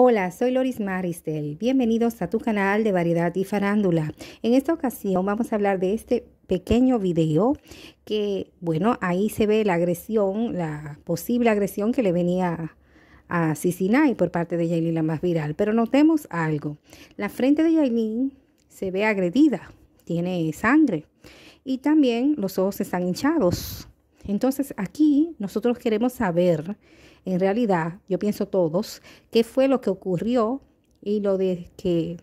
Hola, soy Loris Maristel. Bienvenidos a tu canal de variedad y farándula. En esta ocasión vamos a hablar de este pequeño video que, bueno, ahí se ve la agresión, la posible agresión que le venía a y por parte de Yailin la más viral. Pero notemos algo. La frente de Yailin se ve agredida, tiene sangre y también los ojos están hinchados. Entonces aquí nosotros queremos saber, en realidad, yo pienso todos, qué fue lo que ocurrió y lo de que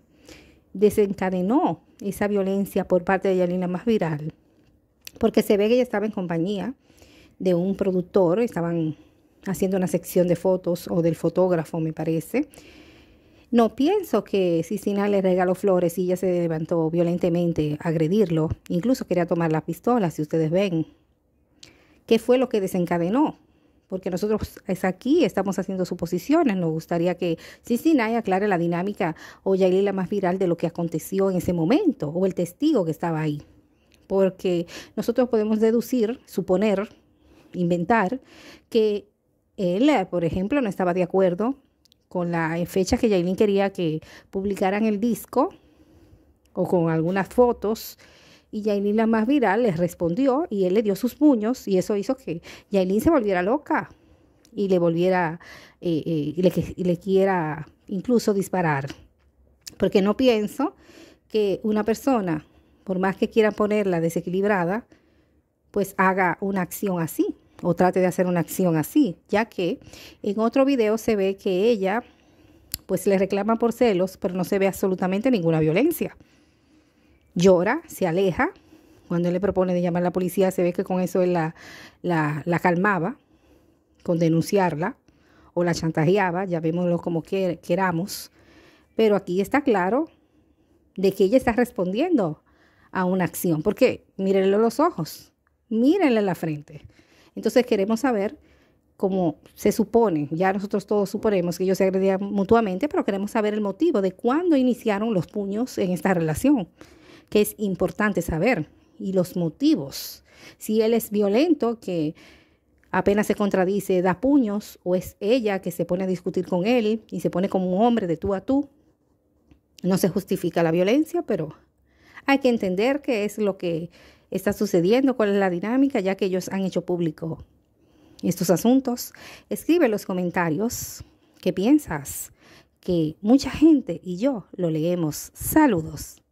desencadenó esa violencia por parte de Yalina más viral. Porque se ve que ella estaba en compañía de un productor, estaban haciendo una sección de fotos o del fotógrafo, me parece. No pienso que Cicina le regaló flores y ella se levantó violentemente a agredirlo. Incluso quería tomar la pistola, si ustedes ven qué fue lo que desencadenó. Porque nosotros pues, es aquí, estamos haciendo suposiciones. Nos gustaría que Cincinnati aclare la dinámica o la más viral de lo que aconteció en ese momento o el testigo que estaba ahí. Porque nosotros podemos deducir, suponer, inventar que él, por ejemplo, no estaba de acuerdo con la fecha que Yailin quería que publicaran el disco o con algunas fotos y Yailin, la más viral, les respondió y él le dio sus puños y eso hizo que Yailin se volviera loca y le volviera, eh, eh, y le, le quiera incluso disparar. Porque no pienso que una persona, por más que quiera ponerla desequilibrada, pues haga una acción así o trate de hacer una acción así, ya que en otro video se ve que ella pues le reclama por celos, pero no se ve absolutamente ninguna violencia llora, se aleja. Cuando él le propone de llamar a la policía, se ve que con eso él la, calmaba, con denunciarla o la chantajeaba, ya llamémoslo como queramos. Pero aquí está claro de que ella está respondiendo a una acción, porque mírenle los ojos, mírenle la frente. Entonces queremos saber cómo se supone, ya nosotros todos suponemos que ellos se agredían mutuamente, pero queremos saber el motivo de cuándo iniciaron los puños en esta relación que es importante saber y los motivos. Si él es violento, que apenas se contradice, da puños, o es ella que se pone a discutir con él y se pone como un hombre de tú a tú. No se justifica la violencia, pero hay que entender qué es lo que está sucediendo, cuál es la dinámica, ya que ellos han hecho público estos asuntos. Escribe en los comentarios qué piensas, que mucha gente y yo lo leemos. Saludos.